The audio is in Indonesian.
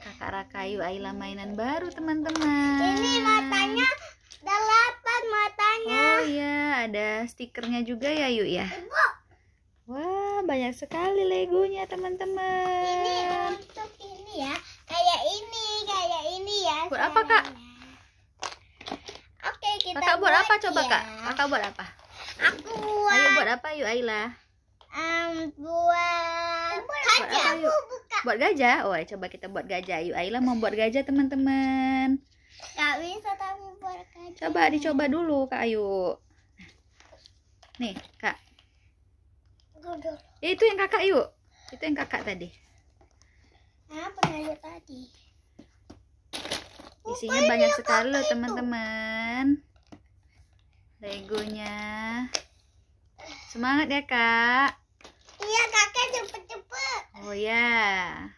Kakak Rakayu Aila mainan baru teman-teman. Ini matanya delapan matanya. Oh iya, ada stikernya juga ya Yuk ya. Ibu. Wah, banyak sekali legonya teman-teman. Ini untuk ini ya, kayak ini, kayak ini ya. Buat apa kak? Oke kita. Kakak buat, buat apa ya. coba kak? Kakak buat apa? Aku buat. Ayo buat apa yuk Aila? Um, buat kaca. apa, Buat gajah? Oh, coba kita buat gajah. Yuk, Ayla mau buat gajah, teman-teman. Gak bisa tapi buat gajah. Coba dicoba dulu, Kak Ayu. Nih, Kak. Ya, itu yang kakak yuk. Itu yang kakak tadi. Apa ah, yang tadi? Isinya banyak sekali loh, teman-teman. Legonya. Semangat ya, Kak. yeah.